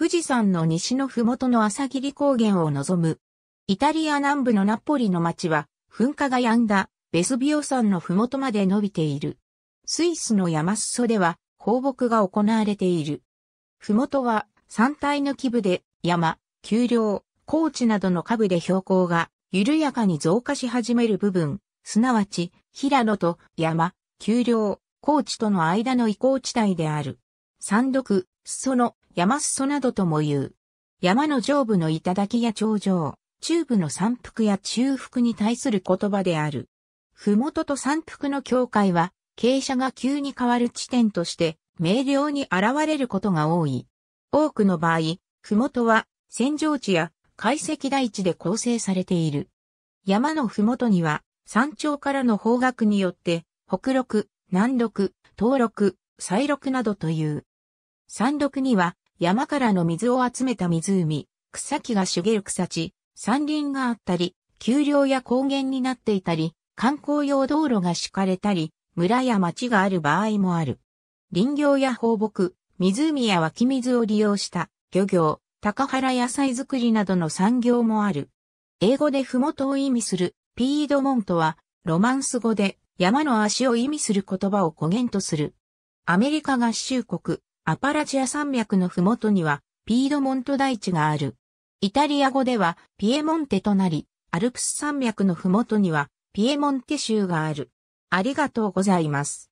富士山の西の麓の朝霧高原を望む。イタリア南部のナポリの町は、噴火が止んだ、ベスビオ山の麓まで伸びている。スイスの山裾では、放牧が行われている。麓は、山体の基部で、山、丘陵、高地などの下部で標高が、緩やかに増加し始める部分、すなわち、平野と山、丘陵、高地との間の移行地帯である。山麓、裾野、山裾などとも言う。山の上部の頂や頂上、中部の山腹や中腹に対する言葉である。麓と山腹の境界は、傾斜が急に変わる地点として、明瞭に現れることが多い。多くの場合、麓は、扇状地や解石大地で構成されている。山の麓には、山頂からの方角によって、北麓、南麓、東麓、西麓などという山麓には山からの水を集めた湖、草木が茂る草地、山林があったり、丘陵や高原になっていたり、観光用道路が敷かれたり、村や町がある場合もある。林業や放牧、湖や湧き水を利用した漁業、高原野菜作りなどの産業もある。英語で麓を意味するピードモントは、ロマンス語で山の足を意味する言葉を語源とする。アメリカ合衆国、アパラチア山脈のふもとには、ピードモント大地がある。イタリア語では、ピエモンテとなり、アルプス山脈のふもとには、ピエモンテ州がある。ありがとうございます。